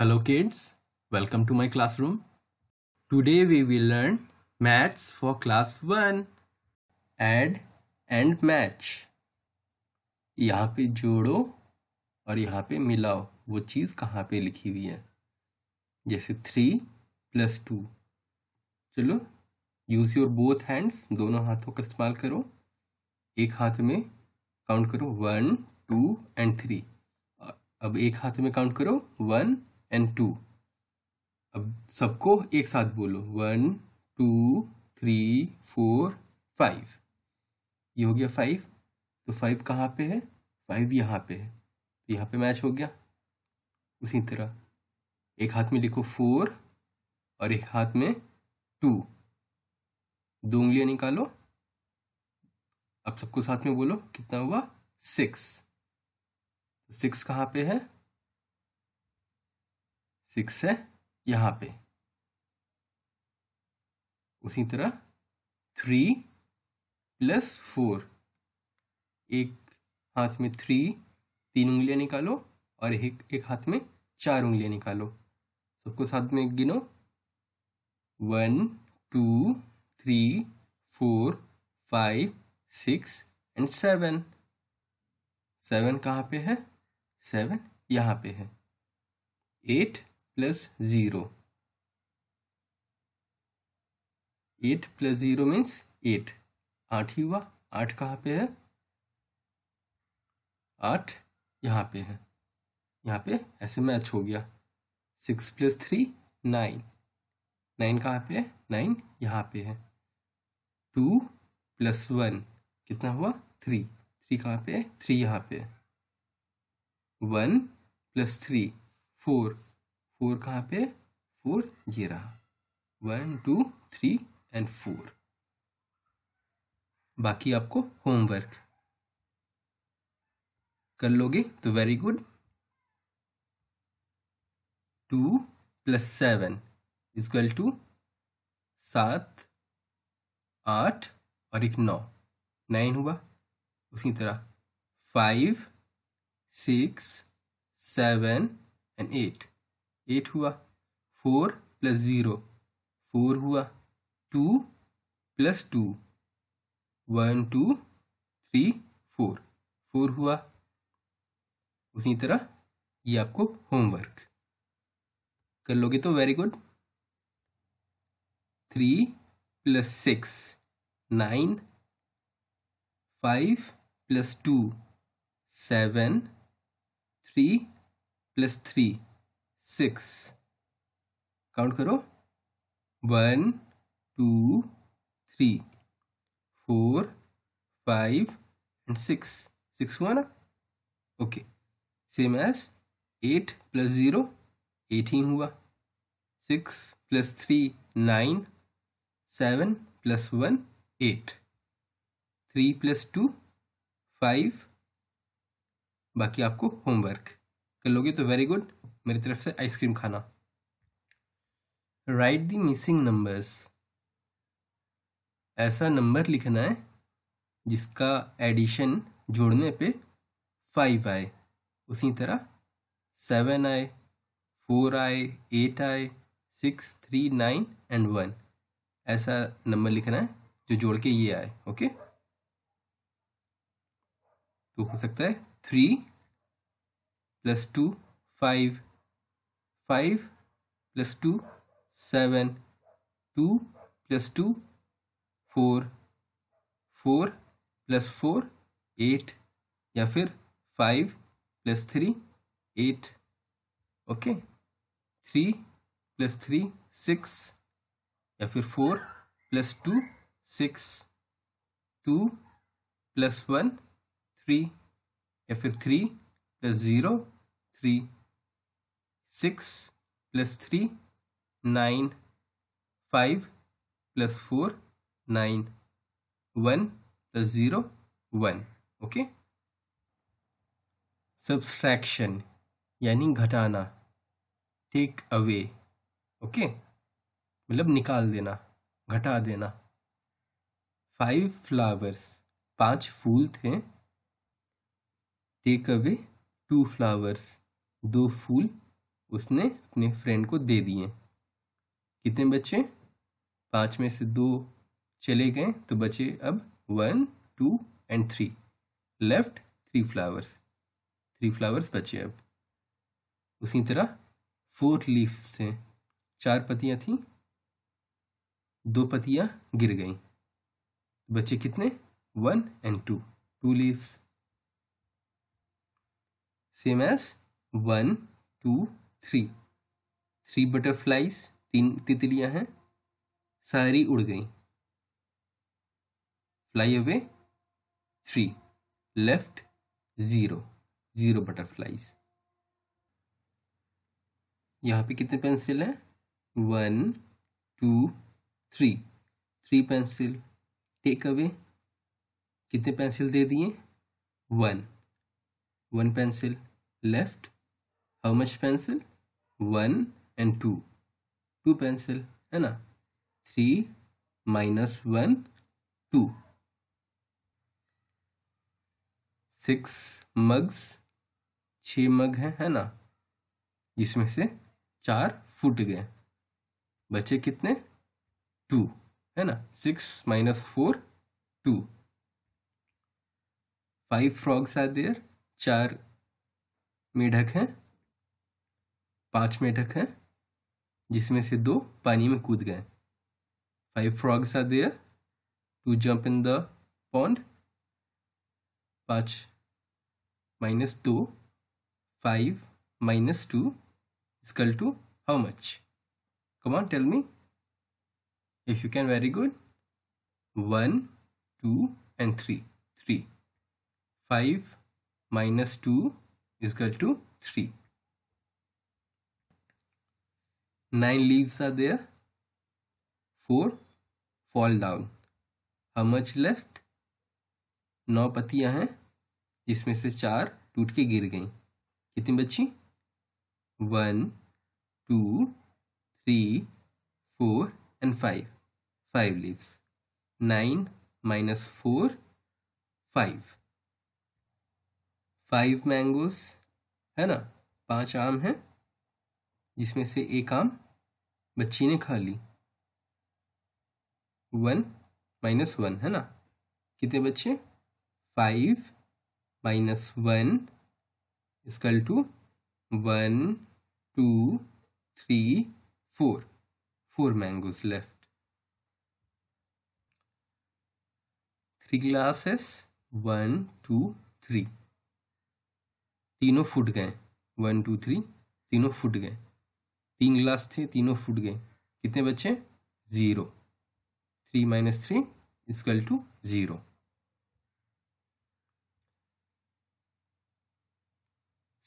Hello kids, welcome to my classroom. Today we will learn maths for class 1. Add and match. यहाँ पे जोड़ो और यहाँ पे मिलाओ वो चीज़ कहाँ पे लिखी हुई है जैसे थ्री प्लस टू चलो यूज़ योर बोथ हैंड्स दोनों हाथों का इस्तेमाल करो एक हाथ में काउंट करो वन टू एंड थ्री अब एक हाथ में काउंट करो वन एंड टू अब सबको एक साथ बोलो one two three four five ये हो गया फाइव तो फाइव कहाँ पे है फाइव यहाँ पे है तो यहाँ पे मैच हो गया उसी तरह एक हाथ में लिखो फोर और एक हाथ में टू दो उंगलियां निकालो अब सबको साथ में बोलो कितना हुआ सिक्स सिक्स तो कहाँ पे है सिक्स है यहाँ पे उसी तरह थ्री प्लस फोर एक हाथ में थ्री तीन उंगलियां निकालो और एक एक हाथ में चार उंगलियां निकालो सबको साथ में गिनो one two three four five six and seven seven कहाँ पे है सेवन यहाँ पे है eight plus zero eight plus zero means eight आठ ही हुआ आठ कहाँ पे है आठ यहाँ पे है यहाँ पे ऐसे मैच हो गया six plus three nine nine कहाँ पे है नाइन यहाँ पे है टू प्लस वन कितना हुआ थ्री थ्री कहाँ पे है थ्री यहाँ पे है one plus three four four कहाँ पे फोर ये रहा one two three and four बाकी आपको होमवर्क कर लोगे तो very good two plus seven is equal to सात आठ और एक नौ नाइन हुआ उसी तरह five six seven and eight eight हुआ फोर प्लस ज़ीरो फोर हुआ two plus two one two three four four हुआ उसी तरह ये आपको होमवर्क कर लोगे तो very good three plus six nine five plus two seven three plus three six count करो one two three four five and six six हुआ ना okay same as eight plus zero eight ही हुआ six plus three nine seven plus one eight three plus two five बाकी आपको homework कर लोगे तो वेरी गुड मेरी तरफ से आइसक्रीम खाना राइट दी मिसिंग नंबर्स ऐसा नंबर लिखना है जिसका एडिशन जोड़ने पे फाइव आए उसी तरह सेवन आए फोर आए एट आए six three nine and one ऐसा नंबर लिखना है जो जोड़ के ये आए ओके तो हो सकता है three plus two five five plus two seven two plus two four four plus four eight या फिर five plus three eight okay three plus three six या फिर four plus two six two plus one three या फिर three plus zero three six plus three nine five plus four nine one plus zero one okay subtraction यानी घटाना take away okay मतलब निकाल देना घटा देना फाइव फ्लावर्स पांच फूल थे टेक अवे टू फ्लावर्स दो फूल उसने अपने फ्रेंड को दे दिए कितने बचे पाँच में से दो चले गए तो बचे अब one two and three left three flowers three flowers बचे अब उसी तरह फोर लीव्स थे चार पतियाँ थीं दो पतियाँ गिर गई बचे कितने one and two two leaves same as one two three three butterflies तीन तितलियां हैं सारी उड़ गई fly away three left zero zero butterflies यहाँ पे कितने पेंसिल हैं one two three three pencil take away कितने पेंसिल दे दिए one one pencil left how much pencil one and two two pencil है ना three minus one two six mugs छ मग हैं है ना जिसमें से चार फूट गए बचे कितने टू है ना six minus four two five frogs are there चार मेढक हैं पांच मेढक हैं जिसमें से दो पानी में कूद गए five frogs are there to jump in the pond पाँच माइनस दो five minus two is equal to how much come on tell me if you can very good one two and three three five minus two is equal to 3. 9 leaves are there. 4 fall down. How much left? 9 पत्तियां हैं जिसमें से चार टूट के गिर गई कितनी बची one two three four and five five leaves nine minus four five five mangoes है ना पांच आम हैं जिसमें से एक आम बच्ची ने खा ली वन माइनस वन है ना कितने बच्चे five minus one is equal to one two three four four mangoes left three glasses one two three तीनों फूट गए वन टू थ्री तीनों फूट गए तीन ग्लास थे तीनों फूट गए कितने बचे zero three minus three is equal to zero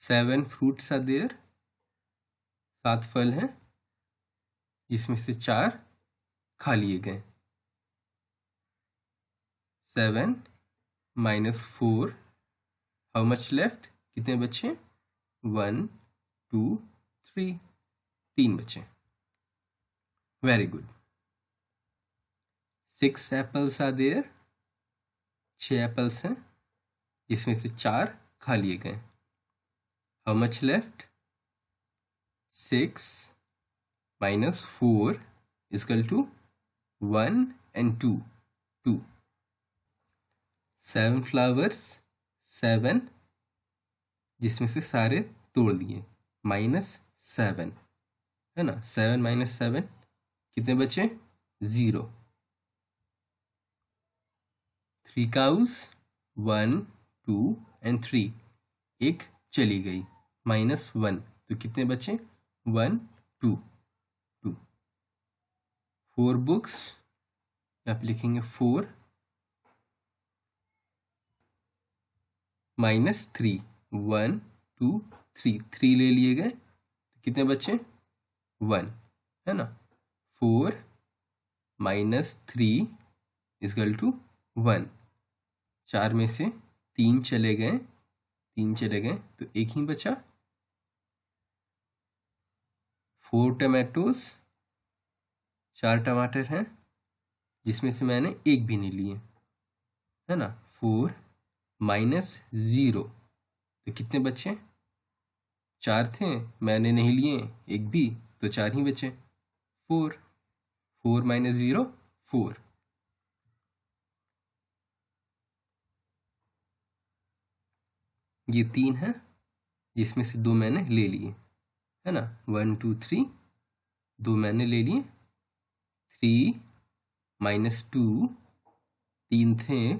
seven fruits are there सात फल हैं जिसमें से चार खा लिए गए seven minus four how much left कितने बच्चे वन टू थ्री तीन बच्चे very good six apples are there छः एप्पल्स हैं जिसमें से चार खा लिए गए how much left six minus four is equal to one and two two seven flowers seven जिसमें से सारे तोड़ दिए माइनस सेवन है ना सेवन माइनस सेवन कितने बचे zero three cows one two and three एक चली गई माइनस वन तो कितने बचे one two two four books आप लिखेंगे four minus three one two three three ले लिए गए कितने बचे वन है ना four minus three is equal to one चार में से तीन चले गए तीन चले गए तो एक ही बचा फोर टमाटोज चार टमाटर हैं जिसमें से मैंने एक भी नहीं लिए है ना फोर माइनस ज़ीरो तो कितने बच्चे चार थे मैंने नहीं लिए एक भी तो चार ही बच्चे four four minus zero four ये तीन है जिसमें से दो मैंने ले लिए है ना वन टू थ्री दो मैंने ले लिए थ्री माइनस टू तीन थे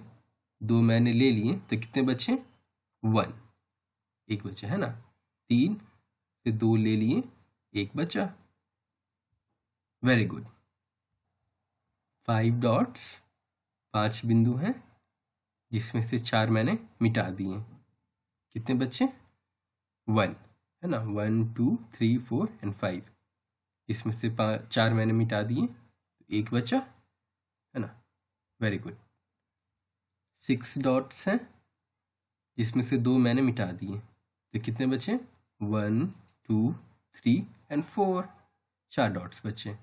दो मैंने ले लिए तो कितने बचे वन एक बचा है ना तीन फिर दो ले लिए एक बचा वेरी गुड फाइव डॉट्स पांच बिंदु हैं जिसमें से चार मैंने मिटा दिए कितने बचे वन है ना one two three four and five इसमें से पाँच चार मैंने मिटा दिए तो एक बचा है ना वेरी गुड सिक्स डॉट्स हैं जिसमें से दो मैंने मिटा दिए तो कितने बचे one two three and four चार डॉट्स बचे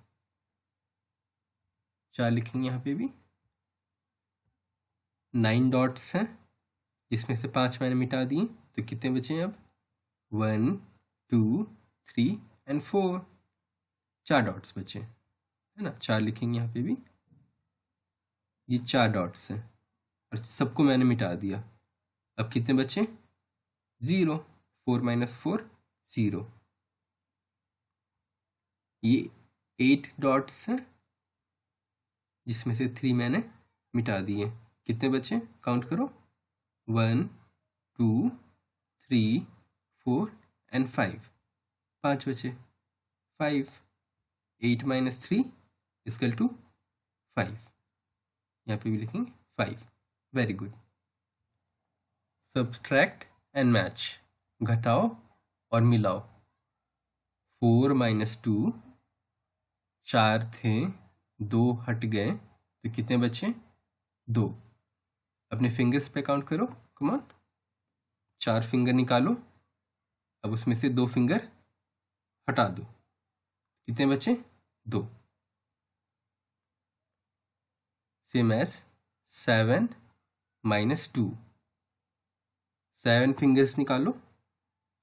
चार लिखेंगे यहाँ पे भी नाइन डॉट्स हैं जिसमें से पांच मैंने मिटा दिए तो कितने बचे हैं अब one two three and four चार डॉट्स बचे है ना चार लिखेंगे यहाँ पे भी ये चार डॉट्स हैं और सबको मैंने मिटा दिया अब कितने बचे zero four minus four zero ये एट डॉट्स हैं जिसमें से थ्री मैंने मिटा दिए कितने बचे काउंट करो one two three four and five पांच बचे five eight minus three is equal to five यहाँ पे भी लिखेंगे five very good subtract and match घटाओ और मिलाओ फोर माइनस टू चार थे दो हट गए तो कितने बचे दो अपने फिंगर्स पे काउंट करो कमान चार फिंगर निकालो अब उसमें से दो फिंगर हटा दो कितने बचे दो same as seven minus two seven fingers निकालो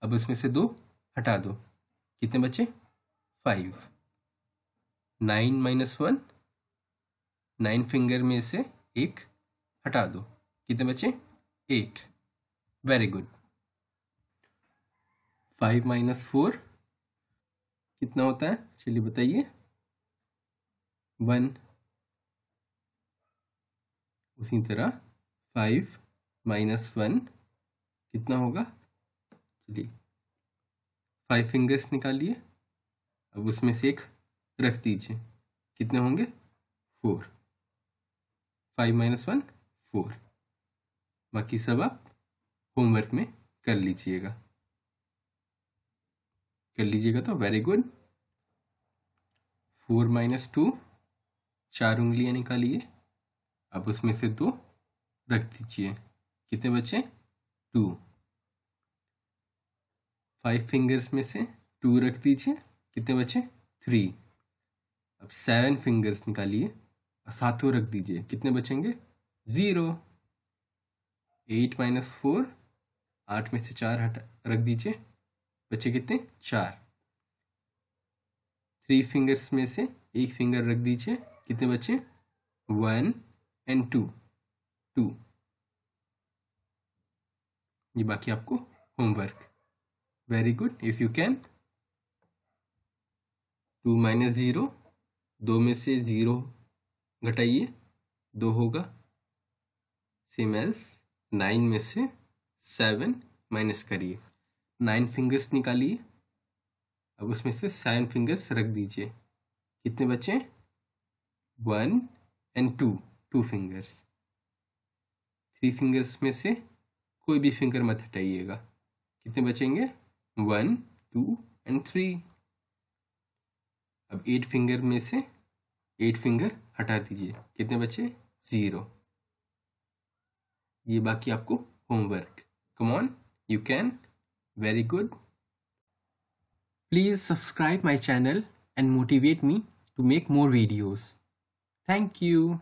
अब इसमें से दो हटा दो कितने बचे five nine minus one nine finger में से एक हटा दो कितने बचे eight very good five minus four कितना होता है चलिए बताइए वन उसी तरह फाइव माइनस वन कितना होगा चलिए फाइव फिंगर्स निकालिए अब उसमें से एक रख दीजिए कितने होंगे four five minus one four बाकी सब आप होमवर्क में कर लीजिएगा कर लीजिएगा तो very good four minus two चार उंगलियां निकालिए अब उसमें से दो रख दीजिए कितने बचे टू फाइव फिंगर्स में से टू रख दीजिए कितने बचे थ्री अब सेवन फिंगर्स निकालिए सातों रख दीजिए कितने बचेंगे ज़ीरो एट माइनस फोर आठ में से चार हटा रख दीजिए बचे कितने चार थ्री फिंगर्स में से एक फिंगर रख दीजिए कितने बचे वन एंड टू टू ये बाकी आपको homework very good if you can two minus zero दो में से ज़ीरो घटाइए दो होगा सेम एल्स नाइन में से सेवन माइनस करिए नाइन फिंगर्स निकालिए अब उसमें से सेवन फिंगर्स रख दीजिए कितने बचे one and two two fingers three fingers में से कोई भी फिंगर मत हटाइएगा कितने बचेंगे वन टू एंड थ्री अब एट फिंगर में से एट फिंगर हटा दीजिए कितने बचे ज़ीरो ये बाकी आपको homework come on you can very good please subscribe my channel and motivate me to make more videos thank you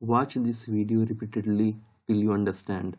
Watch this video repeatedly till you understand.